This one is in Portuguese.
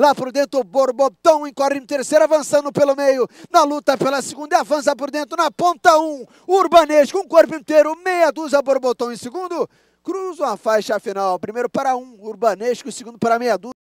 Lá por dentro, o Borbotão encorre em terceiro, avançando pelo meio. Na luta pela segunda, avança por dentro, na ponta um. Urbanês com o corpo inteiro, meia dúzia, Borbotão em segundo. Cruzam a faixa final, primeiro para um, Urbanesco, segundo para meia dúzia.